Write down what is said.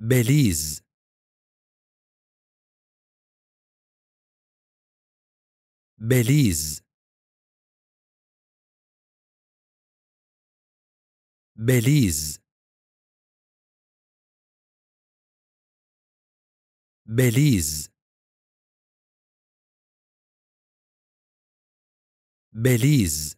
بليز بليز بليز بليز بليز